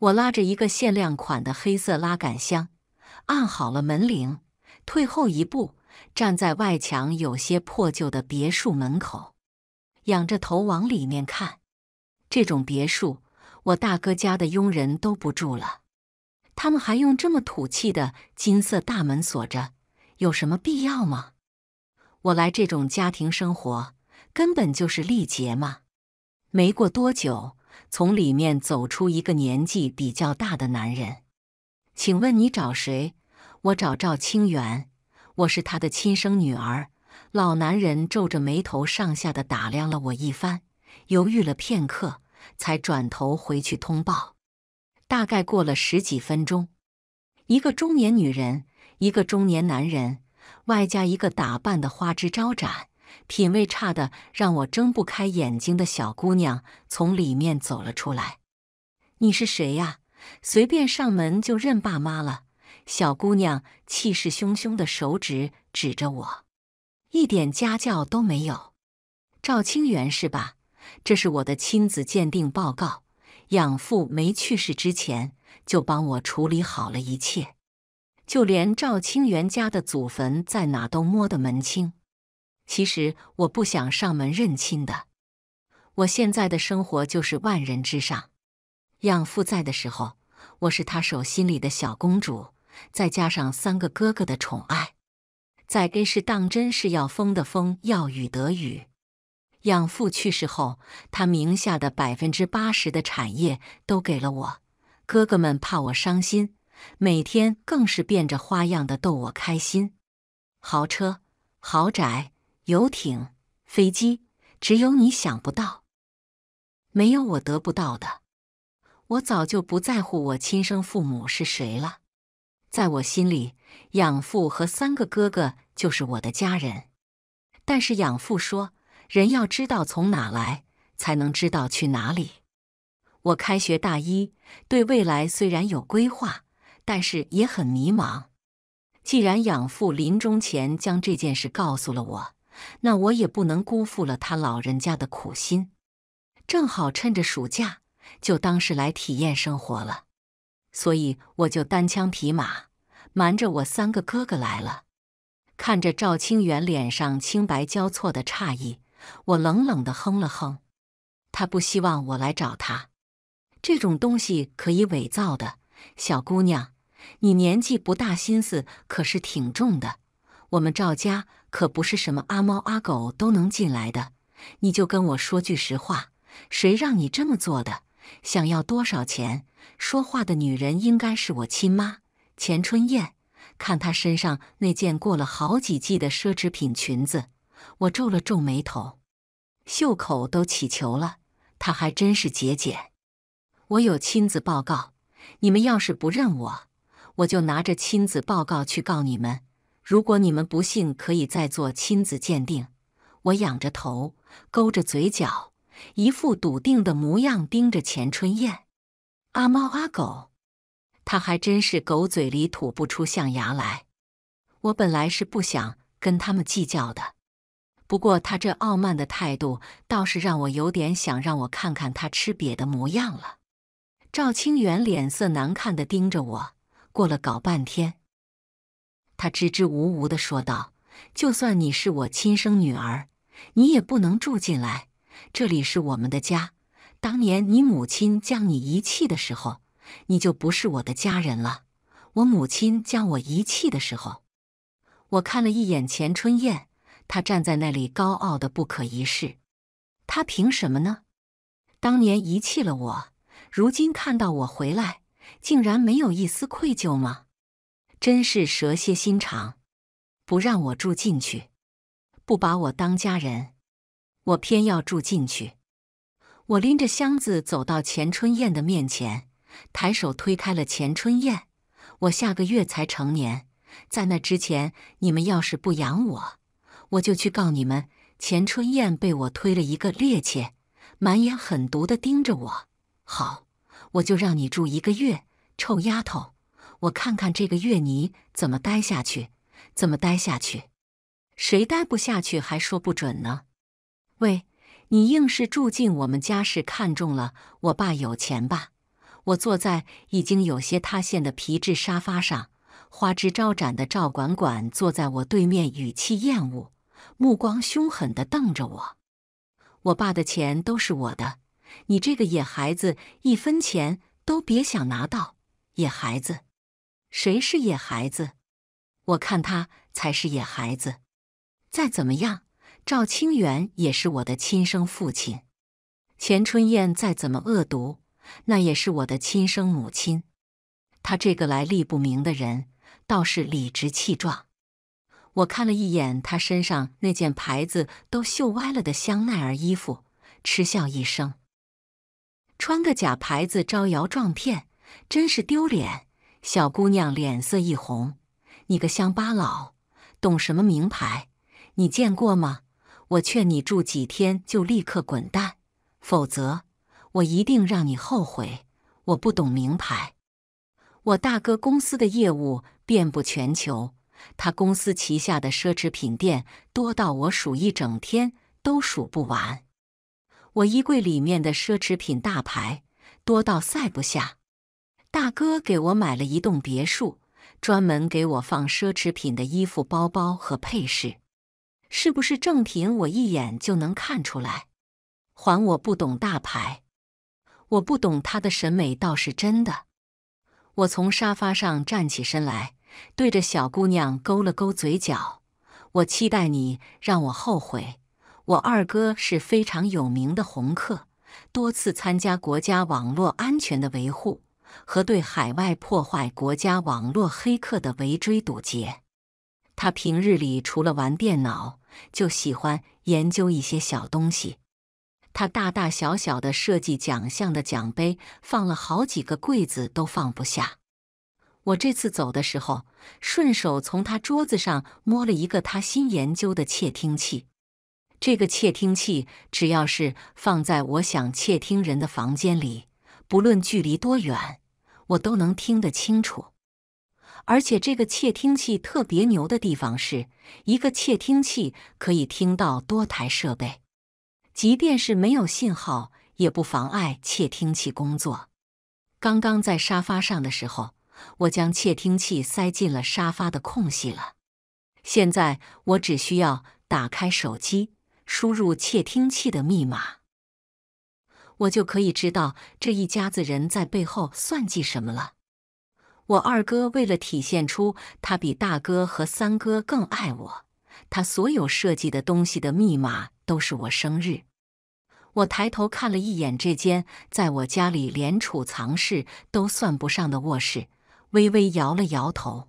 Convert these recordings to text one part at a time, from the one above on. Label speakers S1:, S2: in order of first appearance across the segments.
S1: 我拉着一个限量款的黑色拉杆箱，按好了门铃，退后一步，站在外墙有些破旧的别墅门口，仰着头往里面看。这种别墅，我大哥家的佣人都不住了，他们还用这么土气的金色大门锁着，有什么必要吗？我来这种家庭生活，根本就是历劫嘛。没过多久。从里面走出一个年纪比较大的男人，请问你找谁？我找赵清源，我是他的亲生女儿。老男人皱着眉头，上下的打量了我一番，犹豫了片刻，才转头回去通报。大概过了十几分钟，一个中年女人，一个中年男人，外加一个打扮的花枝招展。品味差的让我睁不开眼睛的小姑娘从里面走了出来。你是谁呀？随便上门就认爸妈了？小姑娘气势汹汹的手指指着我，一点家教都没有。赵清源是吧？这是我的亲子鉴定报告。养父没去世之前就帮我处理好了一切，就连赵清源家的祖坟在哪都摸得门清。其实我不想上门认亲的。我现在的生活就是万人之上。养父在的时候，我是他手心里的小公主，再加上三个哥哥的宠爱，在跟是当真是要风得风，要雨得雨。养父去世后，他名下的百分之八十的产业都给了我，哥哥们怕我伤心，每天更是变着花样的逗我开心，豪车、豪宅。游艇、飞机，只有你想不到，没有我得不到的。我早就不在乎我亲生父母是谁了，在我心里，养父和三个哥哥就是我的家人。但是养父说：“人要知道从哪来，才能知道去哪里。”我开学大一，对未来虽然有规划，但是也很迷茫。既然养父临终前将这件事告诉了我。那我也不能辜负了他老人家的苦心，正好趁着暑假，就当是来体验生活了。所以我就单枪匹马，瞒着我三个哥哥来了。看着赵清源脸上青白交错的诧异，我冷冷地哼了哼。他不希望我来找他，这种东西可以伪造的。小姑娘，你年纪不大，心思可是挺重的。我们赵家。可不是什么阿猫阿狗都能进来的，你就跟我说句实话，谁让你这么做的？想要多少钱？说话的女人应该是我亲妈钱春燕，看她身上那件过了好几季的奢侈品裙子，我皱了皱眉头，袖口都起球了，她还真是节俭。我有亲子报告，你们要是不认我，我就拿着亲子报告去告你们。如果你们不信，可以再做亲子鉴定。我仰着头，勾着嘴角，一副笃定的模样，盯着钱春燕。阿猫阿狗，他还真是狗嘴里吐不出象牙来。我本来是不想跟他们计较的，不过他这傲慢的态度倒是让我有点想让我看看他吃瘪的模样了。赵清源脸色难看的盯着我，过了搞半天。他支支吾吾的说道：“就算你是我亲生女儿，你也不能住进来。这里是我们的家。当年你母亲将你遗弃的时候，你就不是我的家人了。我母亲将我遗弃的时候，我看了一眼钱春燕，她站在那里高傲的不可一世。她凭什么呢？当年遗弃了我，如今看到我回来，竟然没有一丝愧疚吗？”真是蛇蝎心肠，不让我住进去，不把我当家人，我偏要住进去。我拎着箱子走到钱春燕的面前，抬手推开了钱春燕。我下个月才成年，在那之前，你们要是不养我，我就去告你们。钱春燕被我推了一个趔趄，满眼狠毒的盯着我。好，我就让你住一个月，臭丫头。我看看这个月泥怎么待下去，怎么待下去？谁待不下去还说不准呢。喂，你硬是住进我们家是看中了我爸有钱吧？我坐在已经有些塌陷的皮质沙发上，花枝招展的赵管管坐在我对面，语气厌恶，目光凶狠的瞪着我。我爸的钱都是我的，你这个野孩子一分钱都别想拿到，野孩子！谁是野孩子？我看他才是野孩子。再怎么样，赵清源也是我的亲生父亲。钱春燕再怎么恶毒，那也是我的亲生母亲。他这个来历不明的人倒是理直气壮。我看了一眼他身上那件牌子都绣歪了的香奈儿衣服，嗤笑一声：“穿个假牌子招摇撞骗，真是丢脸。”小姑娘脸色一红：“你个乡巴佬，懂什么名牌？你见过吗？我劝你住几天就立刻滚蛋，否则我一定让你后悔。我不懂名牌，我大哥公司的业务遍布全球，他公司旗下的奢侈品店多到我数一整天都数不完，我衣柜里面的奢侈品大牌多到塞不下。”大哥给我买了一栋别墅，专门给我放奢侈品的衣服、包包和配饰，是不是正品？我一眼就能看出来。还我不懂大牌，我不懂他的审美倒是真的。我从沙发上站起身来，对着小姑娘勾了勾嘴角。我期待你让我后悔。我二哥是非常有名的红客，多次参加国家网络安全的维护。和对海外破坏国家网络黑客的围追堵截。他平日里除了玩电脑，就喜欢研究一些小东西。他大大小小的设计奖项的奖杯，放了好几个柜子都放不下。我这次走的时候，顺手从他桌子上摸了一个他新研究的窃听器。这个窃听器，只要是放在我想窃听人的房间里。不论距离多远，我都能听得清楚。而且这个窃听器特别牛的地方是一个窃听器可以听到多台设备，即便是没有信号也不妨碍窃听器工作。刚刚在沙发上的时候，我将窃听器塞进了沙发的空隙了。现在我只需要打开手机，输入窃听器的密码。我就可以知道这一家子人在背后算计什么了。我二哥为了体现出他比大哥和三哥更爱我，他所有设计的东西的密码都是我生日。我抬头看了一眼这间在我家里连储藏室都算不上的卧室，微微摇了摇头。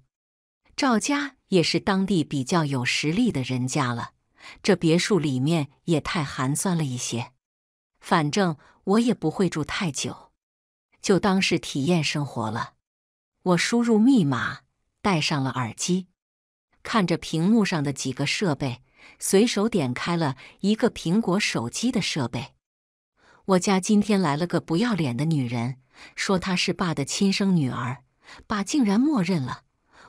S1: 赵家也是当地比较有实力的人家了，这别墅里面也太寒酸了一些。反正。我也不会住太久，就当是体验生活了。我输入密码，戴上了耳机，看着屏幕上的几个设备，随手点开了一个苹果手机的设备。我家今天来了个不要脸的女人，说她是爸的亲生女儿，爸竟然默认了。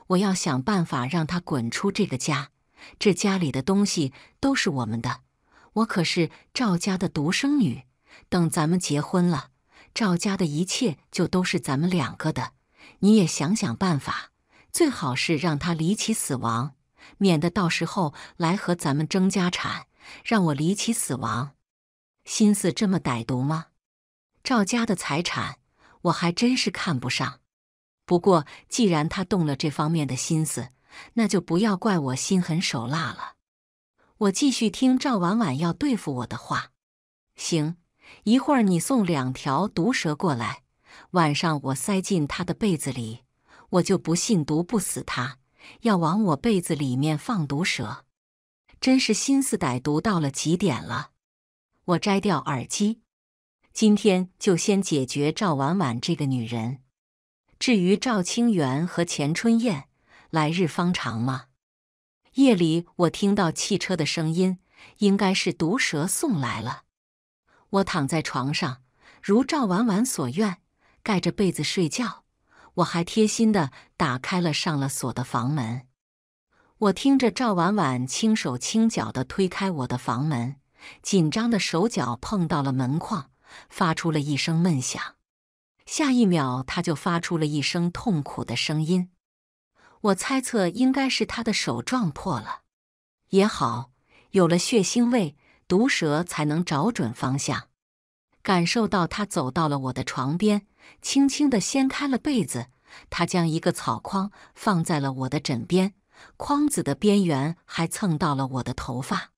S1: 我要想办法让她滚出这个家。这家里的东西都是我们的，我可是赵家的独生女。等咱们结婚了，赵家的一切就都是咱们两个的。你也想想办法，最好是让他离奇死亡，免得到时候来和咱们争家产，让我离奇死亡。心思这么歹毒吗？赵家的财产我还真是看不上。不过既然他动了这方面的心思，那就不要怪我心狠手辣了。我继续听赵婉婉要对付我的话。行。一会儿你送两条毒蛇过来，晚上我塞进他的被子里，我就不信毒不死他。要往我被子里面放毒蛇，真是心思歹毒到了极点了。我摘掉耳机，今天就先解决赵婉婉这个女人。至于赵清源和钱春燕，来日方长嘛。夜里我听到汽车的声音，应该是毒蛇送来了。我躺在床上，如赵婉婉所愿，盖着被子睡觉。我还贴心的打开了上了锁的房门。我听着赵婉婉轻手轻脚的推开我的房门，紧张的手脚碰到了门框，发出了一声闷响。下一秒，他就发出了一声痛苦的声音。我猜测应该是他的手撞破了，也好，有了血腥味。毒蛇才能找准方向，感受到他走到了我的床边，轻轻地掀开了被子。他将一个草筐放在了我的枕边，筐子的边缘还蹭到了我的头发。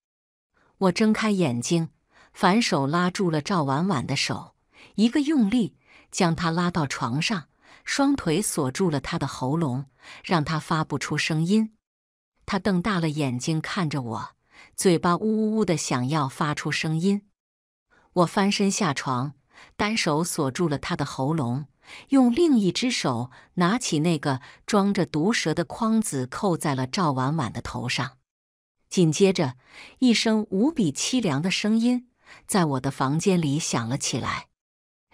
S1: 我睁开眼睛，反手拉住了赵婉婉的手，一个用力将她拉到床上，双腿锁住了她的喉咙，让她发不出声音。她瞪大了眼睛看着我。嘴巴呜呜呜的，想要发出声音。我翻身下床，单手锁住了他的喉咙，用另一只手拿起那个装着毒蛇的筐子，扣在了赵婉婉的头上。紧接着，一声无比凄凉的声音在我的房间里响了起来。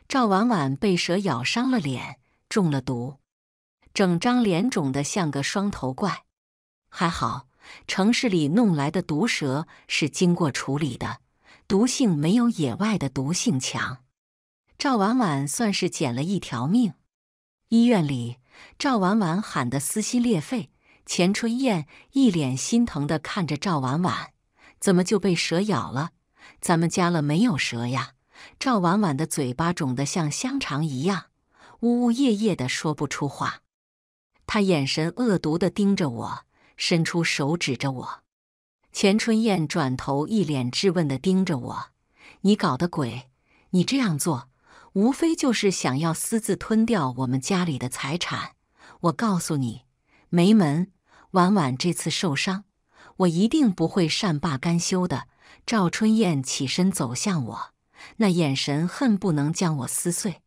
S1: 赵婉婉被蛇咬伤了脸，中了毒，整张脸肿得像个双头怪。还好。城市里弄来的毒蛇是经过处理的，毒性没有野外的毒性强。赵婉婉算是捡了一条命。医院里，赵婉婉喊得撕心裂肺，钱春燕一脸心疼地看着赵婉婉：“怎么就被蛇咬了？咱们家了没有蛇呀？”赵婉婉的嘴巴肿得像香肠一样，呜呜咽咽地说不出话。他眼神恶毒地盯着我。伸出手指着我，钱春燕转头，一脸质问地盯着我：“你搞的鬼！你这样做，无非就是想要私自吞掉我们家里的财产。我告诉你，没门！婉婉这次受伤，我一定不会善罢甘休的。”赵春燕起身走向我，那眼神恨不能将我撕碎。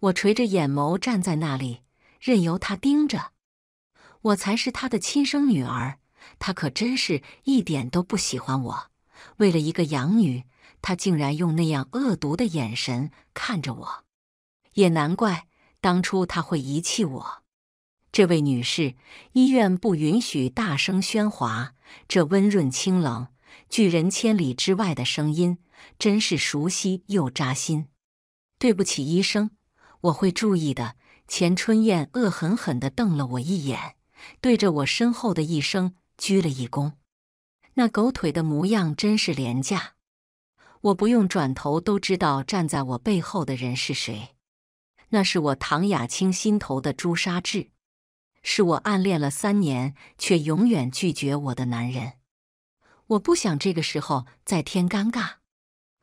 S1: 我垂着眼眸站在那里，任由他盯着。我才是他的亲生女儿，他可真是一点都不喜欢我。为了一个养女，他竟然用那样恶毒的眼神看着我，也难怪当初他会遗弃我。这位女士，医院不允许大声喧哗。这温润清冷、拒人千里之外的声音，真是熟悉又扎心。对不起，医生，我会注意的。钱春燕恶狠狠地瞪了我一眼。对着我身后的一声鞠了一躬，那狗腿的模样真是廉价。我不用转头都知道站在我背后的人是谁，那是我唐雅清心头的朱砂痣，是我暗恋了三年却永远拒绝我的男人。我不想这个时候再添尴尬，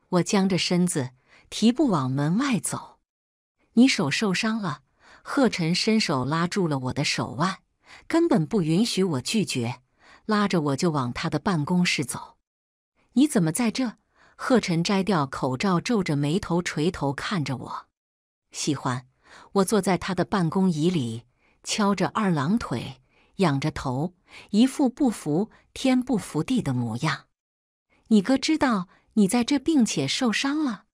S1: 我僵着身子提步往门外走。你手受伤了，贺晨伸手拉住了我的手腕。根本不允许我拒绝，拉着我就往他的办公室走。你怎么在这？贺晨摘掉口罩，皱着眉头，垂头看着我。喜欢我坐在他的办公椅里，敲着二郎腿，仰着头，一副不服天不服地的模样。你哥知道你在这，并且受伤了。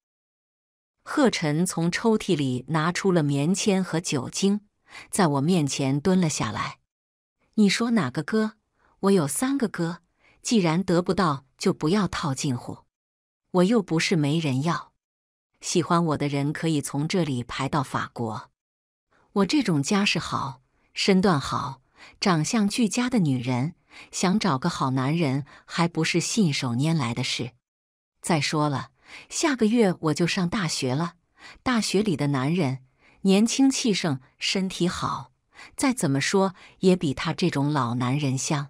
S1: 贺晨从抽屉里拿出了棉签和酒精，在我面前蹲了下来。你说哪个哥？我有三个哥，既然得不到，就不要套近乎。我又不是没人要，喜欢我的人可以从这里排到法国。我这种家世好、身段好、长相俱佳的女人，想找个好男人，还不是信手拈来的事？再说了，下个月我就上大学了，大学里的男人年轻气盛，身体好。再怎么说也比他这种老男人香。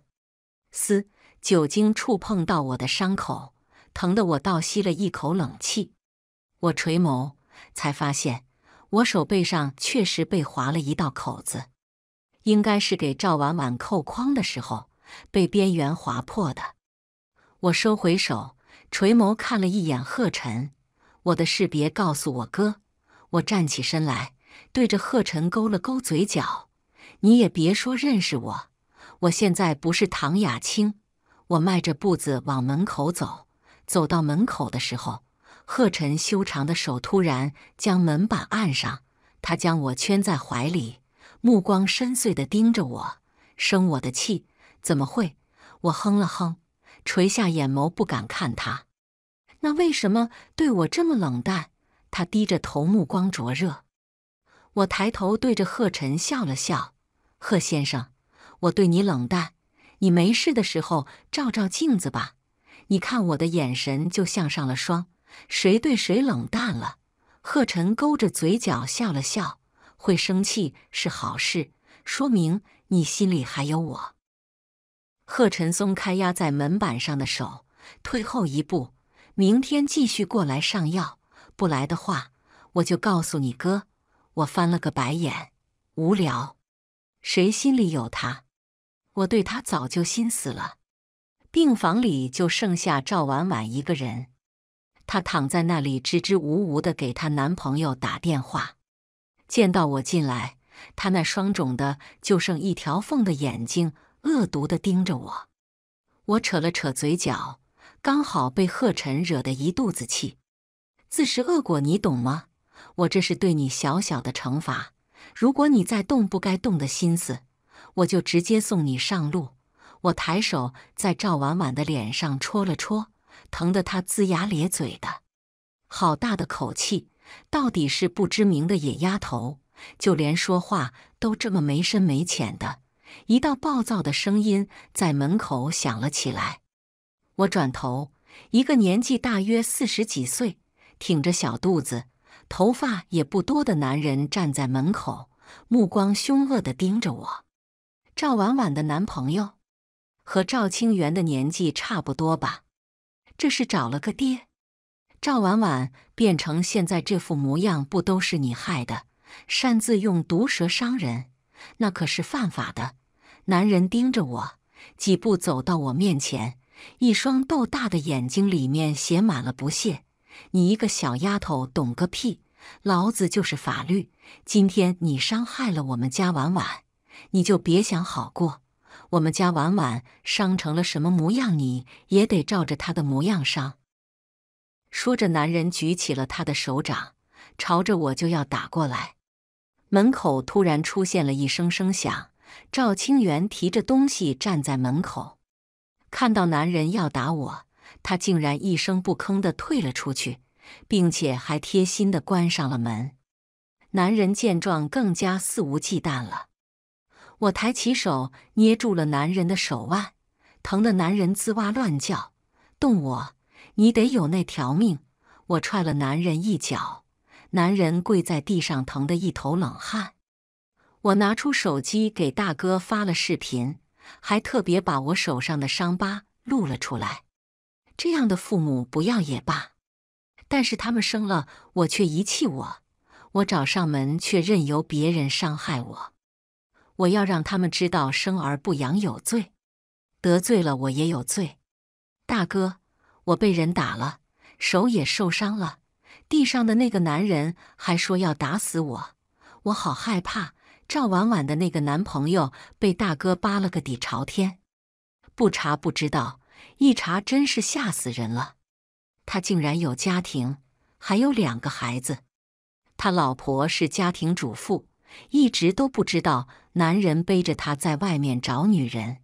S1: 嘶，酒精触碰到我的伤口，疼得我倒吸了一口冷气。我垂眸，才发现我手背上确实被划了一道口子，应该是给赵婉婉扣框的时候被边缘划破的。我收回手，垂眸看了一眼贺晨，我的事别告诉我哥。我站起身来，对着贺晨勾了勾嘴角。你也别说认识我，我现在不是唐雅清。我迈着步子往门口走，走到门口的时候，贺晨修长的手突然将门板按上，他将我圈在怀里，目光深邃的盯着我，生我的气？怎么会？我哼了哼，垂下眼眸，不敢看他。那为什么对我这么冷淡？他低着头，目光灼热。我抬头对着贺晨笑了笑。贺先生，我对你冷淡，你没事的时候照照镜子吧。你看我的眼神，就像上了霜。谁对谁冷淡了？贺晨勾着嘴角笑了笑，会生气是好事，说明你心里还有我。贺晨松开压在门板上的手，退后一步。明天继续过来上药，不来的话，我就告诉你哥。我翻了个白眼，无聊。谁心里有他？我对他早就心死了。病房里就剩下赵婉婉一个人，她躺在那里支支吾吾的给她男朋友打电话。见到我进来，她那双肿的就剩一条缝的眼睛恶毒的盯着我。我扯了扯嘴角，刚好被贺晨惹得一肚子气，自食恶果，你懂吗？我这是对你小小的惩罚。如果你再动不该动的心思，我就直接送你上路。我抬手在赵婉婉的脸上戳了戳，疼得她龇牙咧嘴的。好大的口气，到底是不知名的野丫头，就连说话都这么没深没浅的。一道暴躁的声音在门口响了起来。我转头，一个年纪大约四十几岁，挺着小肚子。头发也不多的男人站在门口，目光凶恶地盯着我。赵婉婉的男朋友，和赵清源的年纪差不多吧？这是找了个爹？赵婉婉变成现在这副模样，不都是你害的？擅自用毒蛇伤人，那可是犯法的。男人盯着我，几步走到我面前，一双豆大的眼睛里面写满了不屑。你一个小丫头，懂个屁！老子就是法律。今天你伤害了我们家婉婉，你就别想好过。我们家婉婉伤成了什么模样，你也得照着她的模样伤。说着，男人举起了他的手掌，朝着我就要打过来。门口突然出现了一声声响，赵清源提着东西站在门口，看到男人要打我。他竟然一声不吭地退了出去，并且还贴心地关上了门。男人见状更加肆无忌惮了。我抬起手捏住了男人的手腕，疼得男人吱哇乱叫：“动我，你得有那条命！”我踹了男人一脚，男人跪在地上，疼得一头冷汗。我拿出手机给大哥发了视频，还特别把我手上的伤疤录了出来。这样的父母不要也罢，但是他们生了我却遗弃我，我找上门却任由别人伤害我，我要让他们知道生而不养有罪，得罪了我也有罪。大哥，我被人打了，手也受伤了，地上的那个男人还说要打死我，我好害怕。赵婉婉的那个男朋友被大哥扒了个底朝天，不查不知道。一查真是吓死人了，他竟然有家庭，还有两个孩子。他老婆是家庭主妇，一直都不知道男人背着他在外面找女人。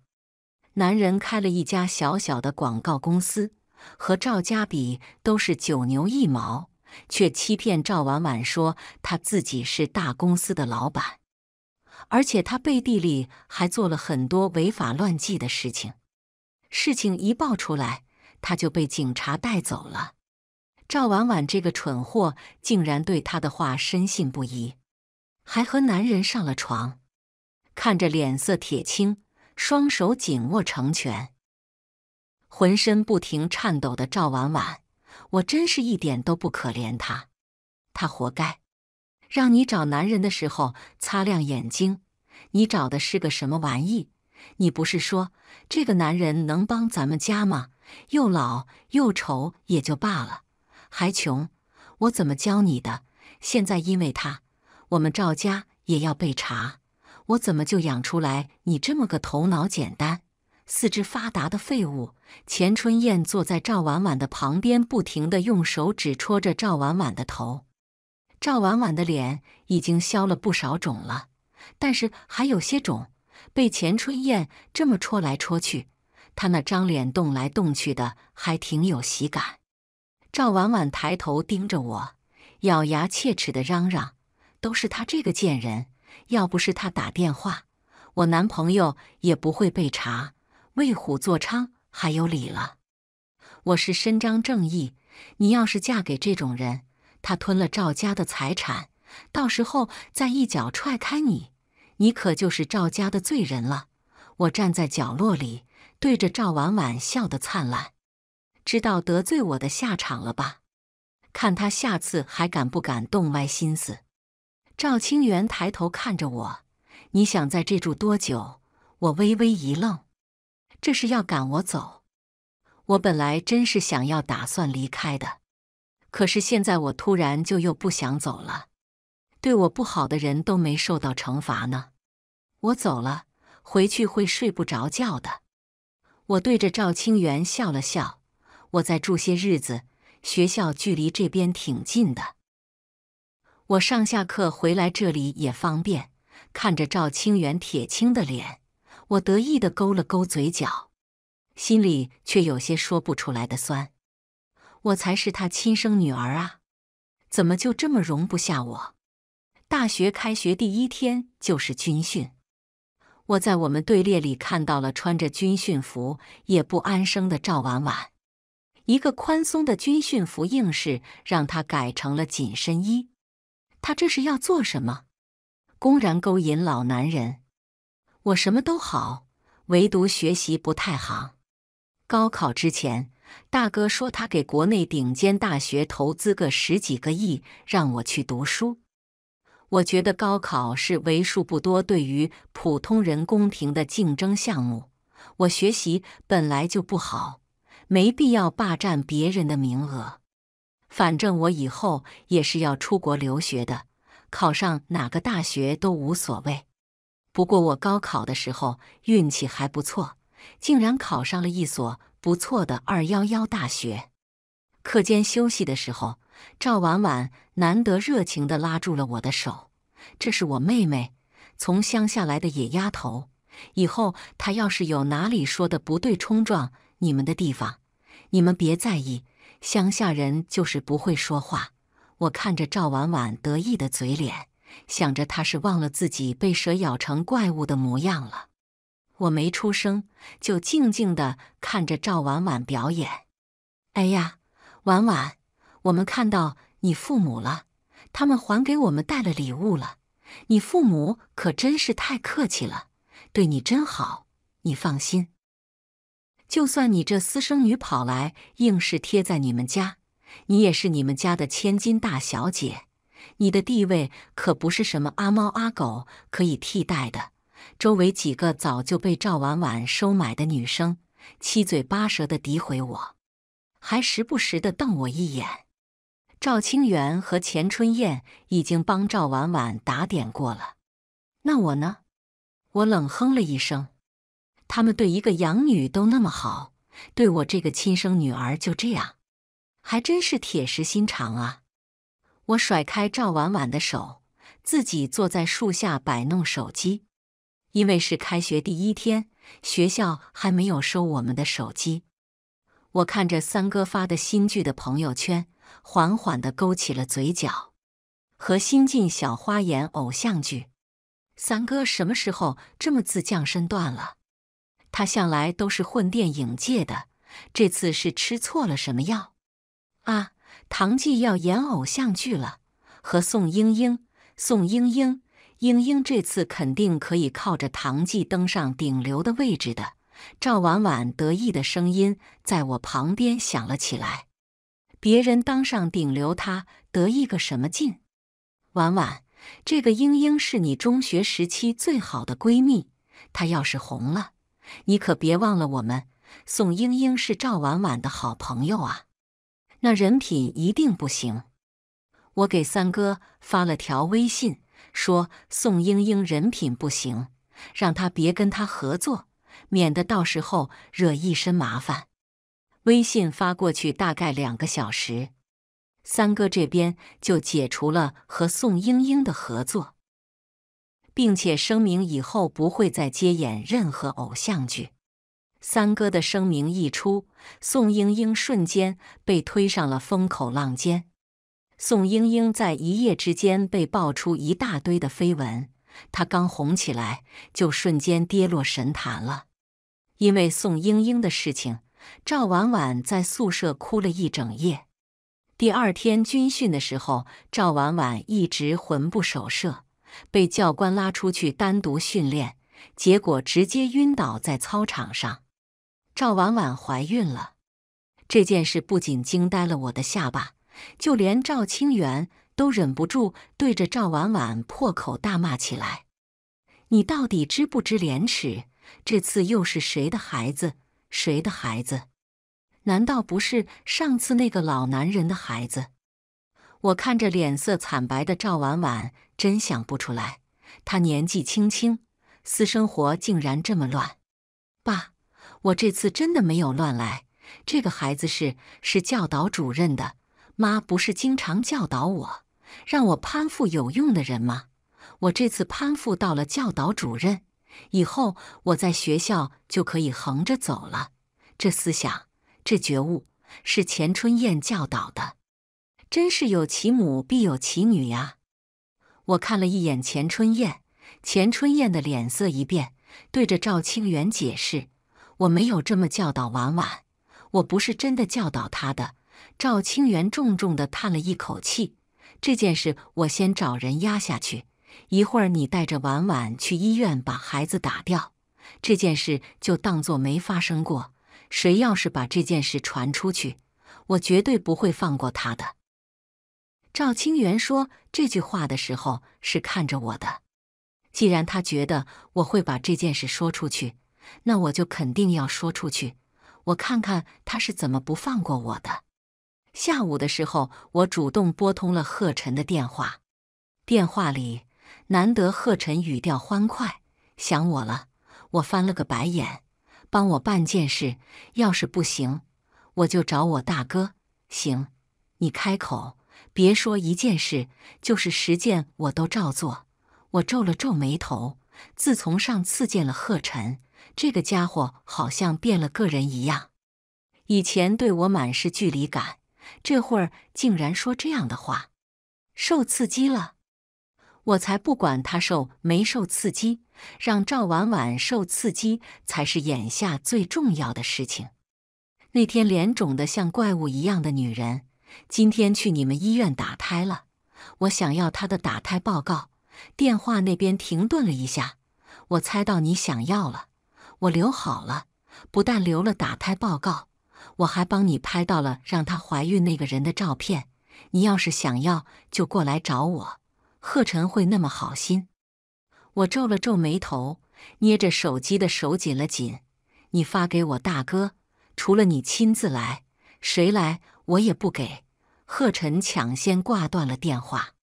S1: 男人开了一家小小的广告公司，和赵家比都是九牛一毛，却欺骗赵婉婉说他自己是大公司的老板，而且他背地里还做了很多违法乱纪的事情。事情一爆出来，他就被警察带走了。赵婉婉这个蠢货竟然对他的话深信不疑，还和男人上了床。看着脸色铁青、双手紧握成拳、浑身不停颤抖的赵婉婉，我真是一点都不可怜他，他活该。让你找男人的时候擦亮眼睛，你找的是个什么玩意？你不是说这个男人能帮咱们家吗？又老又丑也就罢了，还穷。我怎么教你的？现在因为他，我们赵家也要被查。我怎么就养出来你这么个头脑简单、四肢发达的废物？钱春燕坐在赵婉婉的旁边，不停的用手指戳着赵婉婉的头。赵婉婉的脸已经消了不少肿了，但是还有些肿。被钱春燕这么戳来戳去，她那张脸动来动去的，还挺有喜感。赵婉婉抬头盯着我，咬牙切齿的嚷嚷：“都是她这个贱人，要不是她打电话，我男朋友也不会被查。为虎作伥还有理了？我是伸张正义。你要是嫁给这种人，他吞了赵家的财产，到时候再一脚踹开你。”你可就是赵家的罪人了！我站在角落里，对着赵婉婉笑得灿烂，知道得罪我的下场了吧？看他下次还敢不敢动歪心思。赵清源抬头看着我：“你想在这住多久？”我微微一愣，这是要赶我走？我本来真是想要打算离开的，可是现在我突然就又不想走了。对我不好的人都没受到惩罚呢，我走了，回去会睡不着觉的。我对着赵清源笑了笑，我再住些日子，学校距离这边挺近的，我上下课回来这里也方便。看着赵清源铁青的脸，我得意地勾了勾嘴角，心里却有些说不出来的酸。我才是他亲生女儿啊，怎么就这么容不下我？大学开学第一天就是军训。我在我们队列里看到了穿着军训服也不安生的赵婉婉，一个宽松的军训服硬是让她改成了紧身衣。她这是要做什么？公然勾引老男人？我什么都好，唯独学习不太好。高考之前，大哥说他给国内顶尖大学投资个十几个亿，让我去读书。我觉得高考是为数不多对于普通人公平的竞争项目。我学习本来就不好，没必要霸占别人的名额。反正我以后也是要出国留学的，考上哪个大学都无所谓。不过我高考的时候运气还不错，竟然考上了一所不错的二幺幺大学。课间休息的时候。赵婉婉难得热情地拉住了我的手，这是我妹妹，从乡下来的野丫头。以后她要是有哪里说的不对、冲撞你们的地方，你们别在意，乡下人就是不会说话。我看着赵婉婉得意的嘴脸，想着她是忘了自己被蛇咬成怪物的模样了。我没出声，就静静地看着赵婉婉表演。哎呀，婉婉！我们看到你父母了，他们还给我们带了礼物了。你父母可真是太客气了，对你真好。你放心，就算你这私生女跑来，硬是贴在你们家，你也是你们家的千金大小姐。你的地位可不是什么阿猫阿狗可以替代的。周围几个早就被赵婉婉收买的女生，七嘴八舌的诋毁我，还时不时的瞪我一眼。赵清源和钱春燕已经帮赵婉婉打点过了，那我呢？我冷哼了一声。他们对一个养女都那么好，对我这个亲生女儿就这样，还真是铁石心肠啊！我甩开赵婉婉的手，自己坐在树下摆弄手机。因为是开学第一天，学校还没有收我们的手机。我看着三哥发的新剧的朋友圈。缓缓地勾起了嘴角，和新晋小花演偶像剧，三哥什么时候这么自降身段了？他向来都是混电影界的，这次是吃错了什么药啊？唐季要演偶像剧了，和宋英英、宋英英、英英这次肯定可以靠着唐季登上顶流的位置的。赵婉婉得意的声音在我旁边响了起来。别人当上顶流，他得意个什么劲？婉婉，这个英英是你中学时期最好的闺蜜，她要是红了，你可别忘了我们。宋英英是赵婉婉的好朋友啊，那人品一定不行。我给三哥发了条微信，说宋英英人品不行，让他别跟她合作，免得到时候惹一身麻烦。微信发过去大概两个小时，三哥这边就解除了和宋英英的合作，并且声明以后不会再接演任何偶像剧。三哥的声明一出，宋英英瞬间被推上了风口浪尖。宋英英在一夜之间被爆出一大堆的绯闻，她刚红起来就瞬间跌落神坛了。因为宋英英的事情。赵婉婉在宿舍哭了一整夜。第二天军训的时候，赵婉婉一直魂不守舍，被教官拉出去单独训练，结果直接晕倒在操场上。赵婉婉怀孕了，这件事不仅惊呆了我的下巴，就连赵清源都忍不住对着赵婉婉破口大骂起来：“你到底知不知廉耻？这次又是谁的孩子？”谁的孩子？难道不是上次那个老男人的孩子？我看着脸色惨白的赵婉婉，真想不出来。他年纪轻轻，私生活竟然这么乱。爸，我这次真的没有乱来。这个孩子是是教导主任的妈，不是经常教导我，让我攀附有用的人吗？我这次攀附到了教导主任。以后我在学校就可以横着走了。这思想，这觉悟，是钱春燕教导的。真是有其母必有其女呀！我看了一眼钱春燕，钱春燕的脸色一变，对着赵清源解释：“我没有这么教导婉婉，我不是真的教导她的。”赵清源重重的叹了一口气：“这件事，我先找人压下去。”一会儿，你带着婉婉去医院把孩子打掉，这件事就当做没发生过。谁要是把这件事传出去，我绝对不会放过他的。赵清源说这句话的时候是看着我的。既然他觉得我会把这件事说出去，那我就肯定要说出去。我看看他是怎么不放过我的。下午的时候，我主动拨通了贺晨的电话，电话里。难得，贺晨语调欢快，想我了。我翻了个白眼，帮我办件事，要是不行，我就找我大哥。行，你开口，别说一件事，就是十件我都照做。我皱了皱眉头，自从上次见了贺晨，这个家伙好像变了个人一样，以前对我满是距离感，这会儿竟然说这样的话，受刺激了。我才不管他受没受刺激，让赵婉婉受刺激才是眼下最重要的事情。那天脸肿的像怪物一样的女人，今天去你们医院打胎了。我想要她的打胎报告。电话那边停顿了一下，我猜到你想要了，我留好了。不但留了打胎报告，我还帮你拍到了让她怀孕那个人的照片。你要是想要，就过来找我。贺晨会那么好心？我皱了皱眉头，捏着手机的手紧了紧。你发给我大哥，除了你亲自来，谁来我也不给。贺晨抢先挂断了电话。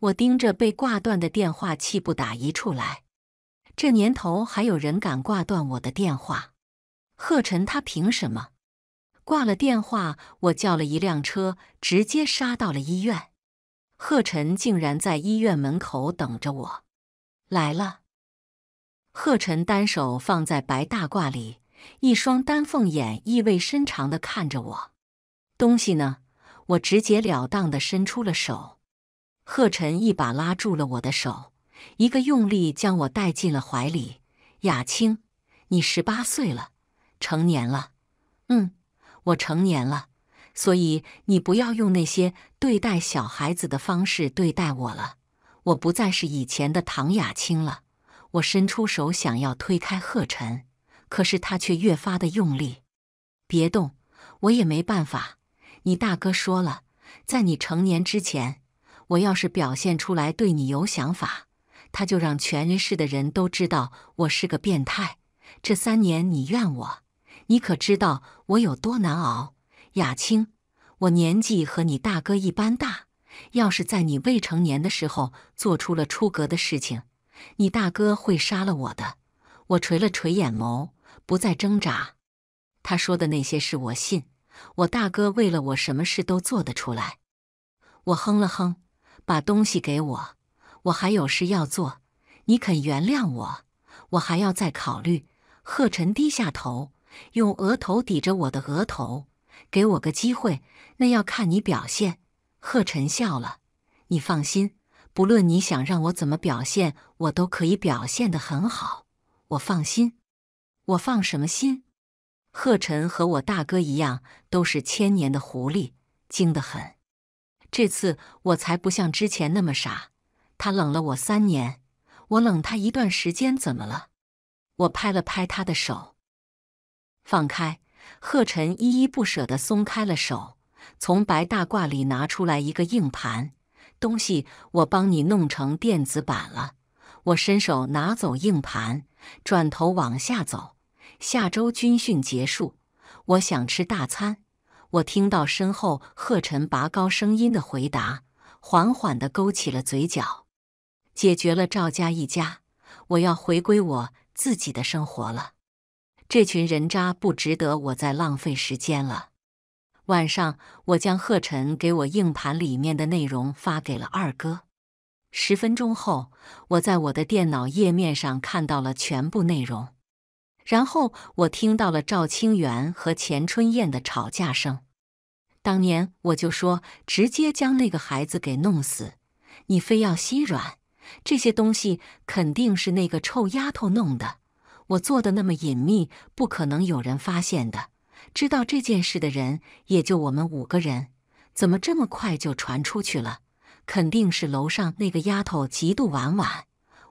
S1: 我盯着被挂断的电话，气不打一处来。这年头还有人敢挂断我的电话？贺晨他凭什么？挂了电话，我叫了一辆车，直接杀到了医院。贺晨竟然在医院门口等着我，来了。贺晨单手放在白大褂里，一双丹凤眼意味深长的看着我。东西呢？我直截了当的伸出了手。贺晨一把拉住了我的手，一个用力将我带进了怀里。雅清，你十八岁了，成年了。嗯，我成年了。所以你不要用那些对待小孩子的方式对待我了。我不再是以前的唐雅清了。我伸出手想要推开贺晨，可是他却越发的用力。别动，我也没办法。你大哥说了，在你成年之前，我要是表现出来对你有想法，他就让全世的人都知道我是个变态。这三年你怨我，你可知道我有多难熬？雅青，我年纪和你大哥一般大，要是在你未成年的时候做出了出格的事情，你大哥会杀了我的。我垂了垂眼眸，不再挣扎。他说的那些事我信，我大哥为了我什么事都做得出来。我哼了哼，把东西给我，我还有事要做。你肯原谅我，我还要再考虑。贺晨低下头，用额头抵着我的额头。给我个机会，那要看你表现。贺晨笑了，你放心，不论你想让我怎么表现，我都可以表现的很好。我放心，我放什么心？贺晨和我大哥一样，都是千年的狐狸精得很。这次我才不像之前那么傻。他冷了我三年，我冷他一段时间，怎么了？我拍了拍他的手，放开。贺晨依依不舍地松开了手，从白大褂里拿出来一个硬盘，东西我帮你弄成电子版了。我伸手拿走硬盘，转头往下走。下周军训结束，我想吃大餐。我听到身后贺晨拔高声音的回答，缓缓地勾起了嘴角。解决了赵家一家，我要回归我自己的生活了。这群人渣不值得我再浪费时间了。晚上，我将贺晨给我硬盘里面的内容发给了二哥。十分钟后，我在我的电脑页面上看到了全部内容。然后，我听到了赵清源和钱春燕的吵架声。当年我就说，直接将那个孩子给弄死，你非要心软。这些东西肯定是那个臭丫头弄的。我做的那么隐秘，不可能有人发现的。知道这件事的人也就我们五个人，怎么这么快就传出去了？肯定是楼上那个丫头嫉妒婉婉，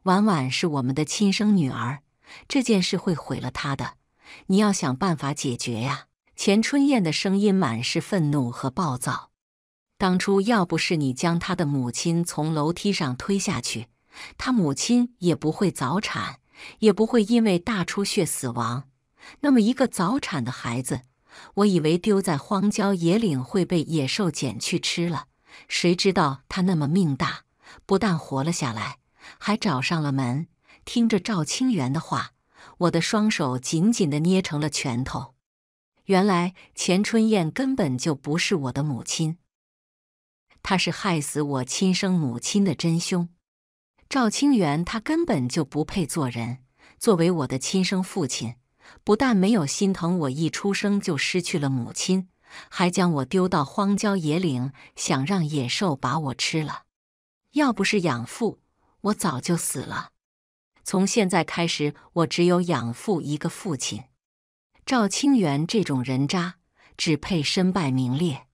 S1: 婉婉是我们的亲生女儿，这件事会毁了她的。你要想办法解决呀！钱春燕的声音满是愤怒和暴躁。当初要不是你将她的母亲从楼梯上推下去，她母亲也不会早产。也不会因为大出血死亡。那么一个早产的孩子，我以为丢在荒郊野岭会被野兽捡去吃了。谁知道他那么命大，不但活了下来，还找上了门。听着赵清源的话，我的双手紧紧地捏成了拳头。原来钱春燕根本就不是我的母亲，她是害死我亲生母亲的真凶。赵清源，他根本就不配做人。作为我的亲生父亲，不但没有心疼我一出生就失去了母亲，还将我丢到荒郊野岭，想让野兽把我吃了。要不是养父，我早就死了。从现在开始，我只有养父一个父亲。赵清源这种人渣，只配身败名裂。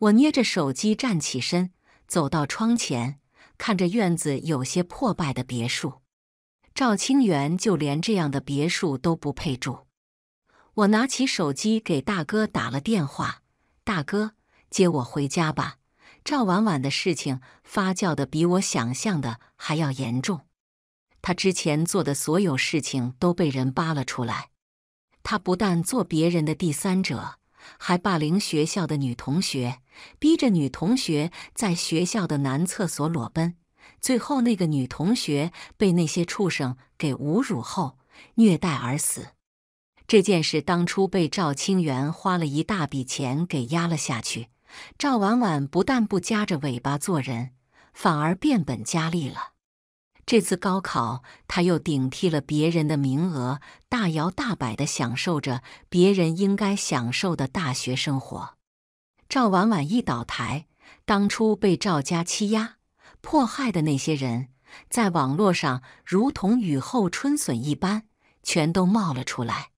S1: 我捏着手机，站起身，走到窗前。看着院子有些破败的别墅，赵清源就连这样的别墅都不配住。我拿起手机给大哥打了电话：“大哥，接我回家吧。”赵婉婉的事情发酵的比我想象的还要严重，他之前做的所有事情都被人扒了出来。他不但做别人的第三者，还霸凌学校的女同学。逼着女同学在学校的男厕所裸奔，最后那个女同学被那些畜生给侮辱后虐待而死。这件事当初被赵清源花了一大笔钱给压了下去。赵婉婉不但不夹着尾巴做人，反而变本加厉了。这次高考，他又顶替了别人的名额，大摇大摆地享受着别人应该享受的大学生活。赵婉婉一倒台，当初被赵家欺压、迫害的那些人，在网络上如同雨后春笋一般，全都冒了出来。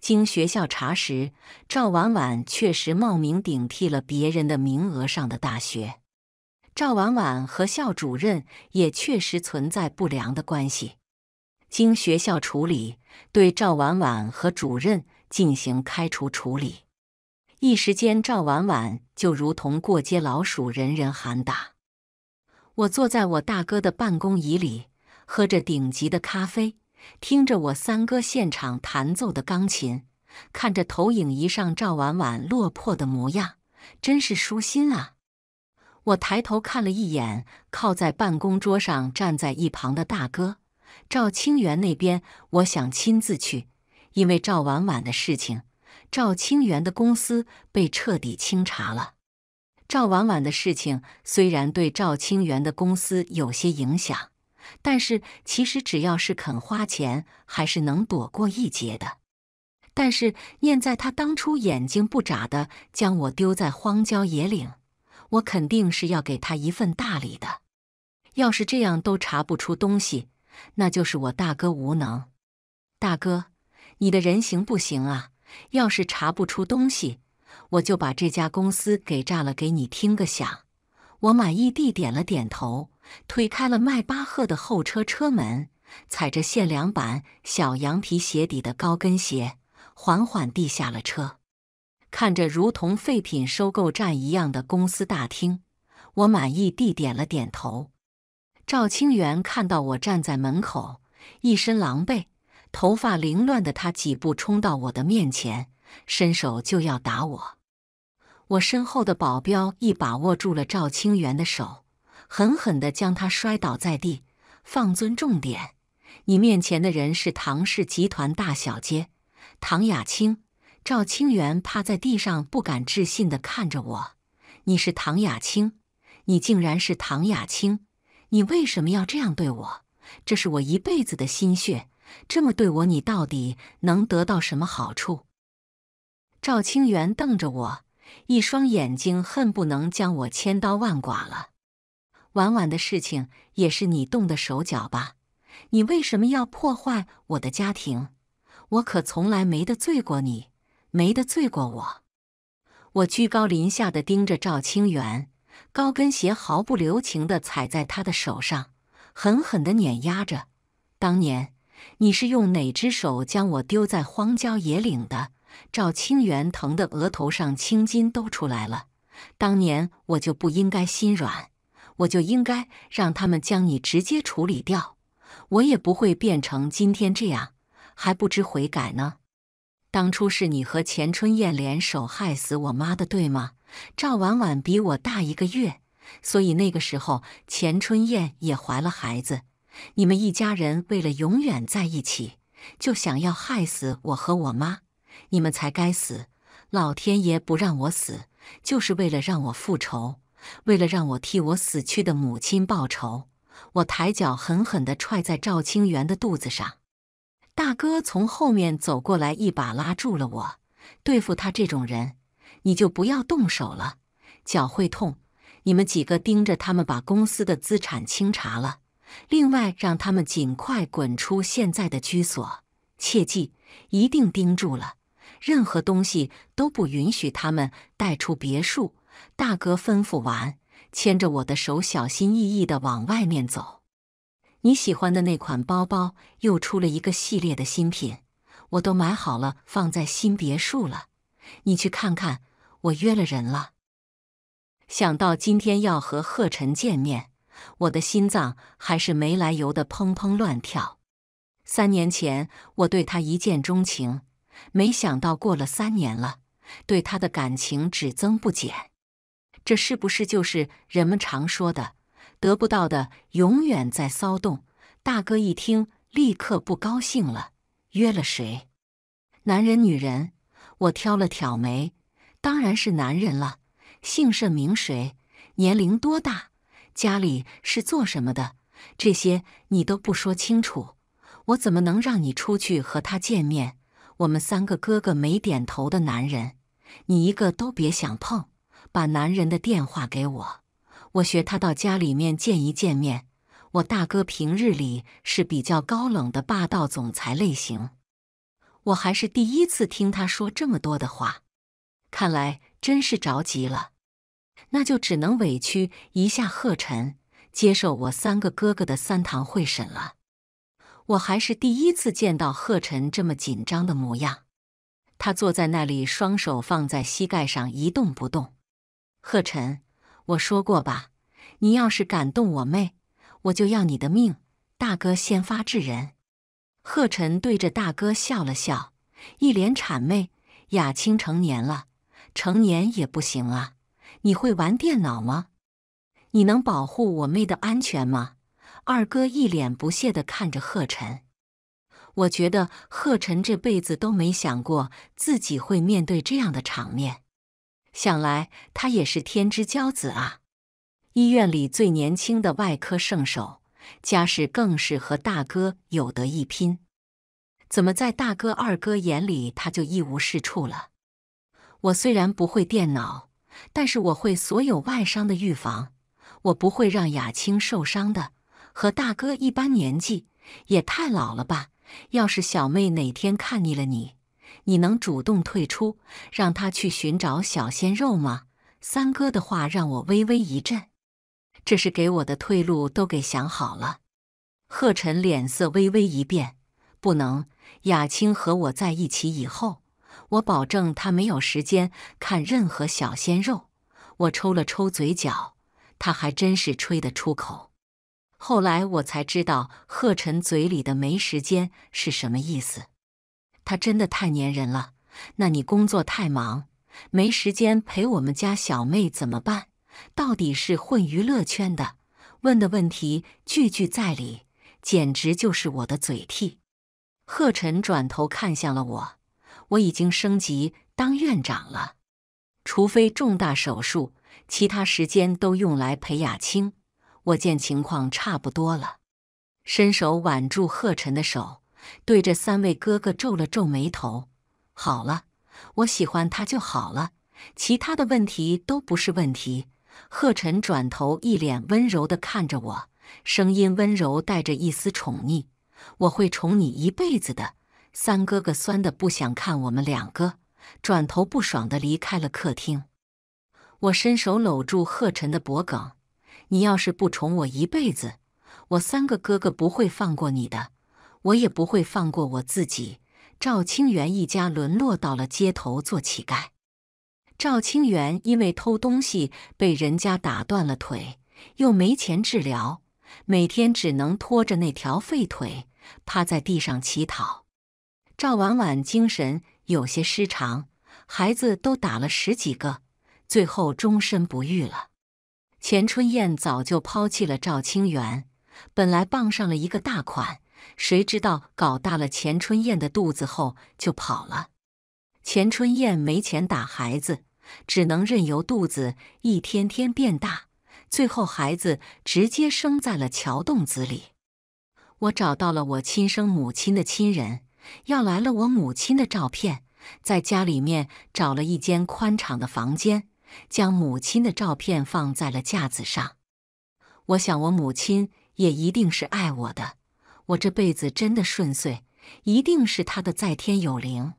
S1: 经学校查实，赵婉婉确实冒名顶替了别人的名额上的大学。赵婉婉和校主任也确实存在不良的关系。经学校处理，对赵婉婉和主任进行开除处理。一时间，赵婉婉就如同过街老鼠，人人喊打。我坐在我大哥的办公椅里，喝着顶级的咖啡，听着我三哥现场弹奏的钢琴，看着投影仪上赵婉婉落魄的模样，真是舒心啊！我抬头看了一眼靠在办公桌上站在一旁的大哥赵清源那边，我想亲自去，因为赵婉婉的事情。赵清源的公司被彻底清查了。赵婉婉的事情虽然对赵清源的公司有些影响，但是其实只要是肯花钱，还是能躲过一劫的。但是念在他当初眼睛不眨的将我丢在荒郊野岭，我肯定是要给他一份大礼的。要是这样都查不出东西，那就是我大哥无能。大哥，你的人行不行啊？要是查不出东西，我就把这家公司给炸了，给你听个响。我满意地点了点头，推开了迈巴赫的后车车门，踩着限量版小羊皮鞋底的高跟鞋，缓缓地下了车。看着如同废品收购站一样的公司大厅，我满意地点了点头。赵清源看到我站在门口，一身狼狈。头发凌乱的他几步冲到我的面前，伸手就要打我。我身后的保镖一把握住了赵清源的手，狠狠地将他摔倒在地。放尊重点，你面前的人是唐氏集团大小姐唐雅清。赵清源趴在地上，不敢置信地看着我：“你是唐雅清？你竟然是唐雅清？你为什么要这样对我？这是我一辈子的心血！”这么对我，你到底能得到什么好处？赵清源瞪着我，一双眼睛恨不能将我千刀万剐了。婉婉的事情也是你动的手脚吧？你为什么要破坏我的家庭？我可从来没得罪过你，没得罪过我。我居高临下的盯着赵清源，高跟鞋毫不留情的踩在他的手上，狠狠的碾压着。当年。你是用哪只手将我丢在荒郊野岭的？赵清源疼得额头上青筋都出来了。当年我就不应该心软，我就应该让他们将你直接处理掉，我也不会变成今天这样，还不知悔改呢。当初是你和钱春燕联手害死我妈的，对吗？赵婉婉比我大一个月，所以那个时候钱春燕也怀了孩子。你们一家人为了永远在一起，就想要害死我和我妈，你们才该死！老天爷不让我死，就是为了让我复仇，为了让我替我死去的母亲报仇。我抬脚狠狠地踹在赵清源的肚子上。大哥从后面走过来，一把拉住了我。对付他这种人，你就不要动手了，脚会痛。你们几个盯着他们，把公司的资产清查了。另外，让他们尽快滚出现在的居所，切记，一定盯住了，任何东西都不允许他们带出别墅。大哥吩咐完，牵着我的手，小心翼翼地往外面走。你喜欢的那款包包又出了一个系列的新品，我都买好了，放在新别墅了。你去看看，我约了人了。想到今天要和贺晨见面。我的心脏还是没来由的砰砰乱跳。三年前，我对他一见钟情，没想到过了三年了，对他的感情只增不减。这是不是就是人们常说的，得不到的永远在骚动？大哥一听，立刻不高兴了。约了谁？男人、女人？我挑了挑眉，当然是男人了。姓甚名谁？年龄多大？家里是做什么的？这些你都不说清楚，我怎么能让你出去和他见面？我们三个哥哥没点头的男人，你一个都别想碰。把男人的电话给我，我学他到家里面见一见面。我大哥平日里是比较高冷的霸道总裁类型，我还是第一次听他说这么多的话，看来真是着急了。那就只能委屈一下贺晨，接受我三个哥哥的三堂会审了。我还是第一次见到贺晨这么紧张的模样。他坐在那里，双手放在膝盖上，一动不动。贺晨，我说过吧，你要是敢动我妹，我就要你的命。大哥先发制人。贺晨对着大哥笑了笑，一脸谄媚。雅青成年了，成年也不行啊。你会玩电脑吗？你能保护我妹的安全吗？二哥一脸不屑的看着贺晨，我觉得贺晨这辈子都没想过自己会面对这样的场面。想来他也是天之骄子啊，医院里最年轻的外科圣手，家世更是和大哥有得一拼。怎么在大哥二哥眼里他就一无是处了？我虽然不会电脑。但是我会所有外伤的预防，我不会让雅青受伤的。和大哥一般年纪，也太老了吧？要是小妹哪天看腻了你，你能主动退出，让她去寻找小鲜肉吗？三哥的话让我微微一震，这是给我的退路都给想好了。贺晨脸色微微一变，不能。雅青和我在一起以后。我保证他没有时间看任何小鲜肉。我抽了抽嘴角，他还真是吹得出口。后来我才知道，贺晨嘴里的没时间是什么意思。他真的太粘人了。那你工作太忙，没时间陪我们家小妹怎么办？到底是混娱乐圈的，问的问题句句在理，简直就是我的嘴替。贺晨转头看向了我。我已经升级当院长了，除非重大手术，其他时间都用来陪雅青。我见情况差不多了，伸手挽住贺晨的手，对着三位哥哥皱了皱眉头。好了，我喜欢他就好了，其他的问题都不是问题。贺晨转头，一脸温柔的看着我，声音温柔，带着一丝宠溺：“我会宠你一辈子的。”三哥哥酸的不想看我们两个，转头不爽的离开了客厅。我伸手搂住贺晨的脖颈：“你要是不宠我一辈子，我三个哥哥不会放过你的，我也不会放过我自己。”赵清源一家沦落到了街头做乞丐。赵清源因为偷东西被人家打断了腿，又没钱治疗，每天只能拖着那条废腿趴在地上乞讨。赵婉婉精神有些失常，孩子都打了十几个，最后终身不育了。钱春燕早就抛弃了赵清源，本来傍上了一个大款，谁知道搞大了钱春燕的肚子后就跑了。钱春燕没钱打孩子，只能任由肚子一天天变大，最后孩子直接生在了桥洞子里。我找到了我亲生母亲的亲人。要来了，我母亲的照片，在家里面找了一间宽敞的房间，将母亲的照片放在了架子上。我想，我母亲也一定是爱我的。我这辈子真的顺遂，一定是她的在天有灵。